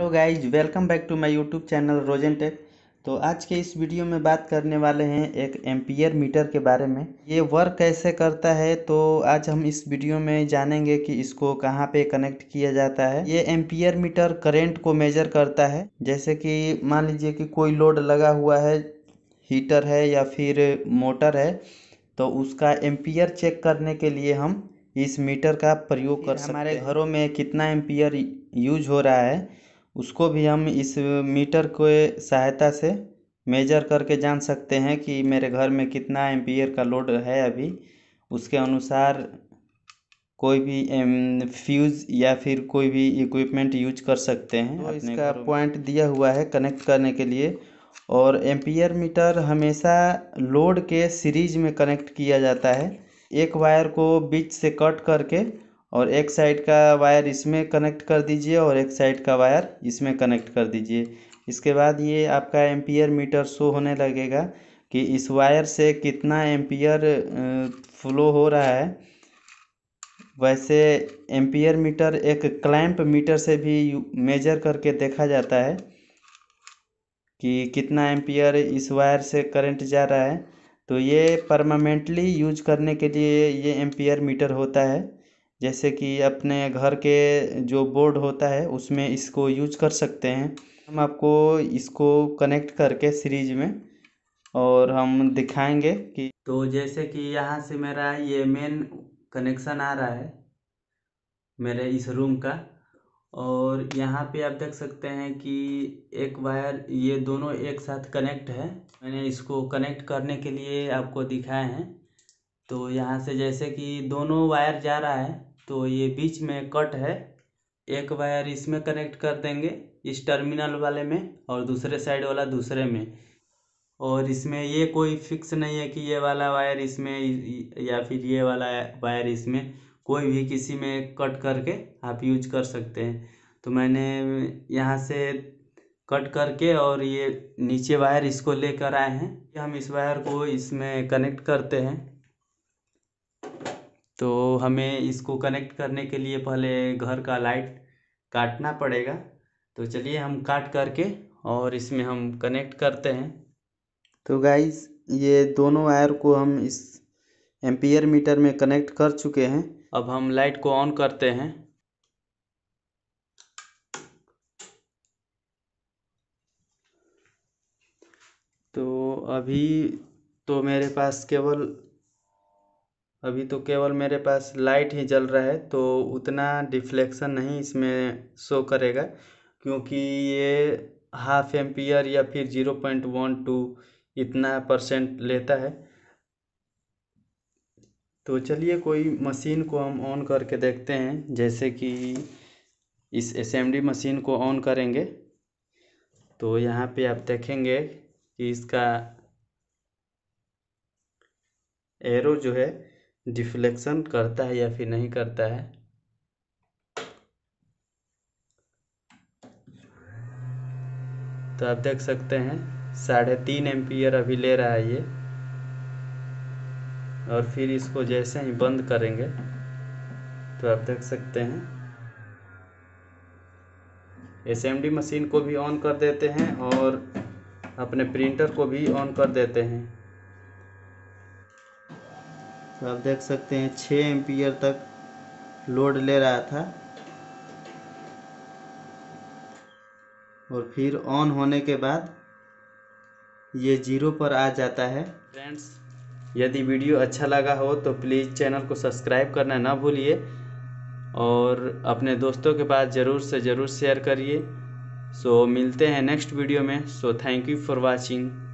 hello guys welcome back to my YouTube channel Rojan tech तो आज के इस वीडियो में बात करने वाले हैं एक एम्पियर मीटर के बारे में ये वर्क कैसे करता है तो आज हम इस वीडियो में जानेंगे कि इसको कहाँ पे कनेक्ट किया जाता है ये एम्पियर मीटर करेंट को मेजर करता है जैसे कि मान लीजिए कि कोई लोड लगा हुआ है हीटर है या फिर मोटर है तो उसका एम्पियर चेक करने के लिए हम इस मीटर का प्रयोग कर सकते हैं हमारे घरों में कितना एम्पियर यूज हो रहा है उसको भी हम इस मीटर के सहायता से मेजर करके जान सकते हैं कि मेरे घर में कितना एम्पियर का लोड है अभी उसके अनुसार कोई भी फ्यूज़ या फिर कोई भी इक्विपमेंट यूज कर सकते हैं तो इसका पॉइंट दिया हुआ है कनेक्ट करने के लिए और एम्पियर मीटर हमेशा लोड के सीरीज में कनेक्ट किया जाता है एक वायर को बीच से कट करके और एक साइड का वायर इसमें कनेक्ट कर दीजिए और एक साइड का वायर इसमें कनेक्ट कर दीजिए इसके बाद ये आपका एम्पियर मीटर शो होने लगेगा कि इस वायर से कितना एम्पियर फ्लो हो रहा है वैसे एम्पियर मीटर एक क्लैंप मीटर से भी मेजर करके देखा जाता है कि कितना एम्पियर इस वायर से करंट जा रहा है तो ये परमानेंटली यूज करने के लिए ये एम्पियर मीटर होता है जैसे कि अपने घर के जो बोर्ड होता है उसमें इसको यूज कर सकते हैं हम आपको इसको कनेक्ट करके सीरीज में और हम दिखाएंगे कि तो जैसे कि यहाँ से मेरा ये मेन कनेक्शन आ रहा है मेरे इस रूम का और यहाँ पे आप देख सकते हैं कि एक वायर ये दोनों एक साथ कनेक्ट है मैंने इसको कनेक्ट करने के लिए आपको दिखाए हैं तो यहाँ से जैसे कि दोनों वायर जा रहा है तो ये बीच में कट है एक वायर इसमें कनेक्ट कर देंगे इस टर्मिनल वाले में और दूसरे साइड वाला दूसरे में और इसमें ये कोई फिक्स नहीं है कि ये वाला वायर इसमें या फिर ये वाला वायर इसमें कोई भी किसी में कट करके आप यूज कर सकते हैं तो मैंने यहाँ से कट करके और ये नीचे वायर इसको लेकर आए हैं हम इस वायर को इसमें कनेक्ट करते हैं तो हमें इसको कनेक्ट करने के लिए पहले घर का लाइट काटना पड़ेगा तो चलिए हम काट करके और इसमें हम कनेक्ट करते हैं तो गाइस ये दोनों वायर को हम इस एम्पियर मीटर में कनेक्ट कर चुके हैं अब हम लाइट को ऑन करते हैं तो अभी तो मेरे पास केवल अभी तो केवल मेरे पास लाइट ही जल रहा है तो उतना डिफ्लेक्शन नहीं इसमें शो करेगा क्योंकि ये हाफ एम्पियर या फिर जीरो पॉइंट वन टू इतना परसेंट लेता है तो चलिए कोई मशीन को हम ऑन करके देखते हैं जैसे कि इस असेंबली मशीन को ऑन करेंगे तो यहाँ पे आप देखेंगे कि इसका एरो जो है डिफ्लेक्शन करता है या फिर नहीं करता है तो आप देख सकते हैं साढ़े तीन एम्पियर अभी ले रहा है ये और फिर इसको जैसे ही बंद करेंगे तो आप देख सकते हैं एस मशीन को भी ऑन कर देते हैं और अपने प्रिंटर को भी ऑन कर देते हैं तो आप देख सकते हैं छः एम्पियर तक लोड ले रहा था और फिर ऑन होने के बाद ये जीरो पर आ जाता है फ्रेंड्स यदि वीडियो अच्छा लगा हो तो प्लीज़ चैनल को सब्सक्राइब करना ना भूलिए और अपने दोस्तों के पास ज़रूर से ज़रूर शेयर करिए सो मिलते हैं नेक्स्ट वीडियो में so thank you for watching